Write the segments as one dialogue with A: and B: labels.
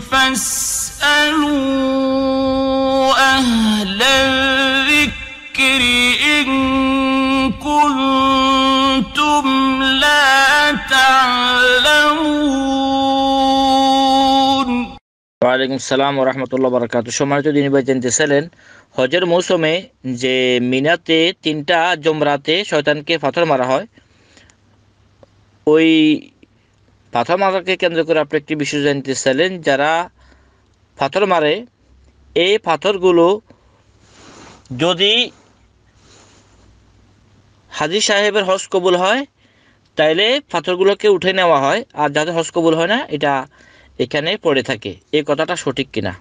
A: ওয়ালাইকুম সালাম ও রহমতুল্লাহ বরকাত সম্মানিত দিনী ভাই জানতে হজের মৌসুমে যে মিনাতে তিনটা জমরাতে শয়তানকে পাথর মারা হয় ওই পাথর মারাকে কেন্দ্র করে আপনি একটি বিষয় জানতে চাইলেন যারা পাথর মারে এই পাথরগুলো যদি হাজির সাহেবের হস কবুল হয় তাইলে পাথরগুলোকে উঠে নেওয়া হয় আর যাদের হস কবুল হয় না এটা এখানে পড়ে থাকে এই কথাটা সঠিক কিনা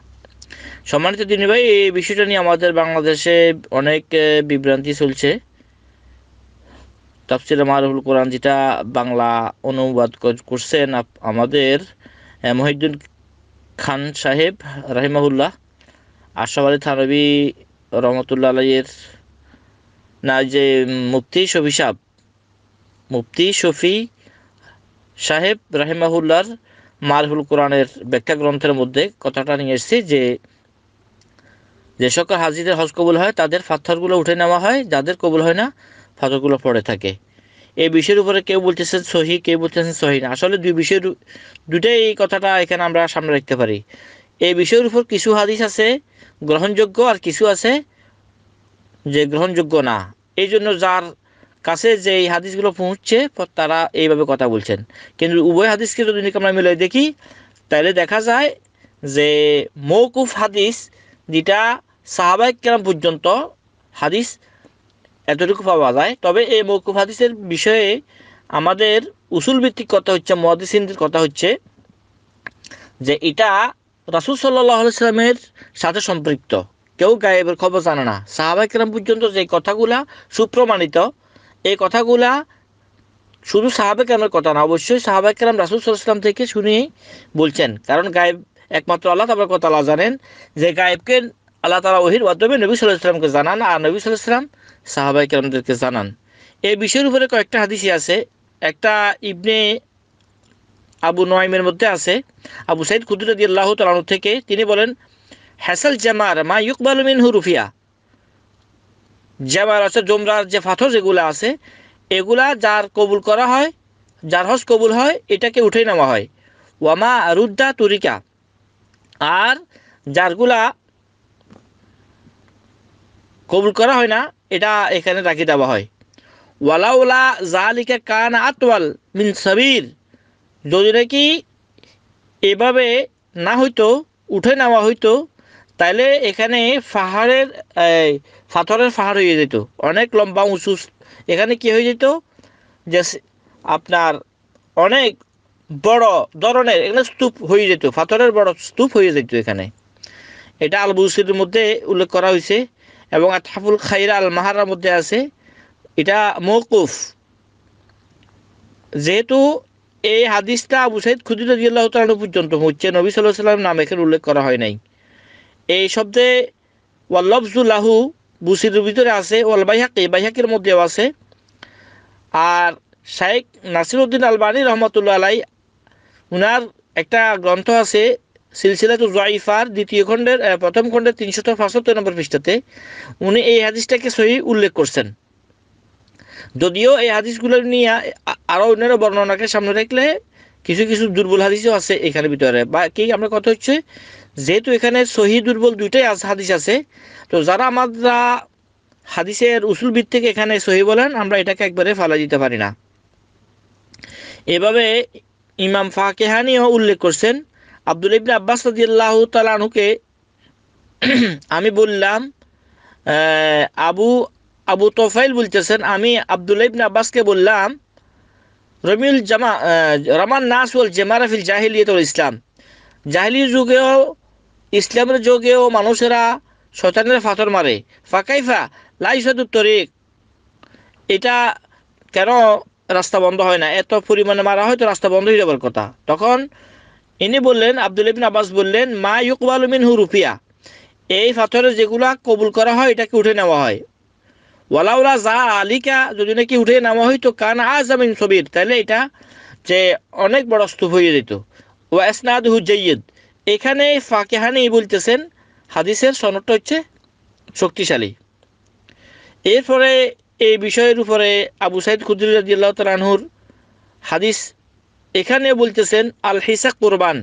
A: সম্মানিত দিনী ভাই এই বিষয়টা নিয়ে আমাদের বাংলাদেশে অনেক বিভ্রান্তি চলছে তাফসির মারুল কোরআন যেটা বাংলা অনুবাদ করছেন আমাদের মহিউদ্দিন খান সাহেব রাহিমাহুল্লাহ আশাবাদী থানবি থানবী রহমতুল্লাহ আলাইয়ের না যে মুফতি শফি সাহ মুফতি শফি সাহেব রাহিমাহুল্লার মারহুল কোরআনের ব্যাখ্যা গ্রন্থের মধ্যে কথাটা নিয়ে এসেছি যে যে সকল হাজিদের হজ কবুল হয় তাদের পাথরগুলো উঠে নেওয়া হয় যাদের কবুল হয় না ফাঁকাগুলো পড়ে থাকে এই বিষয়ের উপরে কেউ বলতেছেন সহি কেউ বলতেছেন সহি না আসলে দুই বিষয়ের দুটাই এই কথাটা এখানে আমরা সামনে রাখতে পারি এই বিষয়ের উপর কিছু হাদিস আছে গ্রহণযোগ্য আর কিছু আছে যে গ্রহণযোগ্য না এই জন্য যার কাছে যে এই হাদিসগুলো পৌঁছছে তারা এইভাবে কথা বলছেন কিন্তু উভয় হাদিসকে যদি আমরা মিলে দেখি তাহলে দেখা যায় যে মৌকুফ হাদিস যেটা সাহাবাহিক কেরাম পর্যন্ত হাদিস এতটুকু পাওয়া যায় তবে এই মৌকুফ হাদিসের বিষয়ে আমাদের উসুল ভিত্তিক কথা হচ্ছে মহাদিসিনদের কথা হচ্ছে যে এটা রাসুল সাল্লাহ সাল্লামের সাথে সম্পৃক্ত কেউ গায়েবের খবর জানে না সাহাবাইকেরাম পর্যন্ত যে কথাগুলা সুপ্রমাণিত এই কথাগুলা শুধু সাহাবেকেরামের কথা না অবশ্যই সাহাবাইকেরাম রাসুল সাল্লাহাম থেকে শুনেই বলছেন কারণ গায়েব একমাত্র আল্লাহ তারপর কথা আল্লাহ জানেন যে গায়েবকে আল্লাহ তালা ওহির মাধ্যমে নবী সাল্লাহ ইসলামকে জানান আর নবী সাল্লাহ ইসলাম সাহাবাই কেরামদেরকে জানান এই বিষয়ের উপরে কয়েকটা হাদিসি আছে একটা ইবনে আবু নোয়াইমের মধ্যে আছে আবু সাইদ কুদুরদি আল্লাহ তালানু থেকে তিনি বলেন হ্যাসাল জামার মা ইকবাল মিনহু রুফিয়া জামার আছে জমরার যে ফাথর যেগুলো আছে এগুলা যার কবুল করা হয় যার হস কবুল হয় এটাকে উঠে নেওয়া হয় ওয়ামা রুদ্দা তুরিকা আর যারগুলা কবুল করা হয় না এটা এখানে রাখি দেওয়া হয় ওয়ালাউলা জাহালিকা কান আতওয়াল মিন সাবির যদি নাকি এভাবে না হইতো উঠে নেওয়া হইতো তাহলে এখানে পাহাড়ের পাথরের পাহাড় হয়ে যেত অনেক লম্বা উঁচু এখানে কি হয়ে যেত যে আপনার অনেক বড় ধরনের এখানে স্তূপ হয়ে যেত পাথরের বড় স্তূপ হয়ে যেত এখানে এটা আলবুসির মধ্যে উল্লেখ করা হয়েছে এবং আতহাফুল খাইরা আল মাহারার মধ্যে আছে এটা মৌকুফ যেহেতু এই হাদিসটা আবু সাইদ খুদির রাজিয়াল্লাহ তালু পর্যন্ত হচ্ছে নবী সাল্লাহ সাল্লাম নাম এখানে উল্লেখ করা হয় নাই এই শব্দে ওয়াল্লফজুল্লাহু বুসির ভিতরে আছে ওয়াল বাইহাকি বাইহাকির মধ্যেও আছে আর নাসির নাসিরউদ্দিন আলবানী রহমতুল্লাহ আলাই উনার একটা গ্রন্থ আছে তো জয়ফার দ্বিতীয় খণ্ডের প্রথম খণ্ডের তো পাঁচাত্তর নম্বর পৃষ্ঠাতে উনি এই হাদিসটাকে সহি উল্লেখ করছেন যদিও এই হাদিসগুলো নিয়ে আরও অন্যান্য বর্ণনাকে সামনে রাখলে কিছু কিছু দুর্বল হাদিসও আছে এখানে ভিতরে বা কি আমরা কথা হচ্ছে যেহেতু এখানে সহি দুর্বল দুইটাই হাদিস আছে তো যারা আমরা হাদিসের উসুল থেকে এখানে সহি বলেন আমরা এটাকে একবারে ফালা দিতে পারি না এভাবে ইমাম ফাকেহানিও উল্লেখ করছেন আব্দুল ইবিন আব্বাস রাজিয়াল্লাহ আমি বললাম আবু আবু তোফাইল বলতেছেন আমি আব্দুল ইবিন আব্বাসকে বললাম রমিউল জামা রমান নাস ওল জেমারাফিল জাহিলিয়ত ইসলাম জাহিলি যুগেও ইসলামের যুগেও মানুষেরা শতানের ফাতর মারে লাই সাদু তরিক এটা কেন রাস্তা বন্ধ হয় না এত পরিমাণে মারা হয় তো রাস্তা বন্ধ হয়ে যাবার কথা তখন ইনি বললেন আব্দুল ইবিন আব্বাস বললেন মা ইউকবাল হু রুপিয়া এই পাথরে যেগুলা কবুল করা হয় এটাকে উঠে নেওয়া হয় ওয়ালাউলা যা আলিকা যদি নাকি উঠে নেওয়া হয় তো কান আমিন সবির তাহলে এটা যে অনেক বড় স্তূপ হয়ে যেত ও হু হুজাইদ এখানে ফাঁকেহানি বলতেছেন হাদিসের সনদটা হচ্ছে শক্তিশালী এরপরে এই বিষয়ের উপরে আবু সাইদ খুদ্দুর রাজিয়াল্লাহ তালানহুর হাদিস এখানে বলতেছেন আল হিসা কোরবান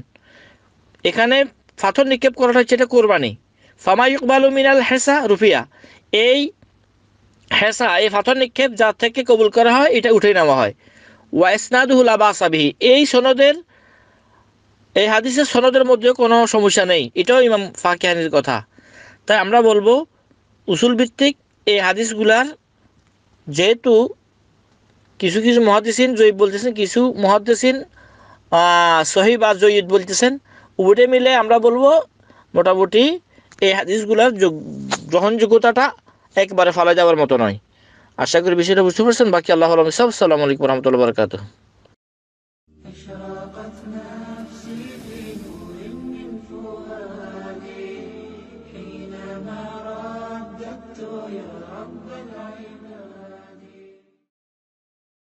A: এখানে পাথর নিক্ষেপ করাটা হচ্ছে এটা কোরবানি ফামায়ুক বালু মিনাল হেসা রুফিয়া এই হেসা এই ফাথর নিক্ষেপ যা থেকে কবুল করা হয় এটা উঠে নেওয়া হয় ওয়াইসনাদুল আবাস আবিহি এই সনদের এই হাদিসের সনদের মধ্যে কোনো সমস্যা নেই এটাও ইমাম ফাকিহানির কথা তাই আমরা বলবো উসুল ভিত্তিক এই হাদিসগুলার যেহেতু কিছু কিছু মহাদিসিন জয়ীব বলতেছেন কিছু মহাদিসিন সহি বা জয়ীদ বলতেছেন উভটে মিলে আমরা বলবো মোটামুটি এই হাদিসগুলোর গ্রহণযোগ্যতাটা একবারে ফালা যাওয়ার মতো নয় আশা করি বিষয়টা বুঝতে পারছেন বাকি আল্লাহ আলম সব সালামালিকুম রহমতুল্লাহ বরকাত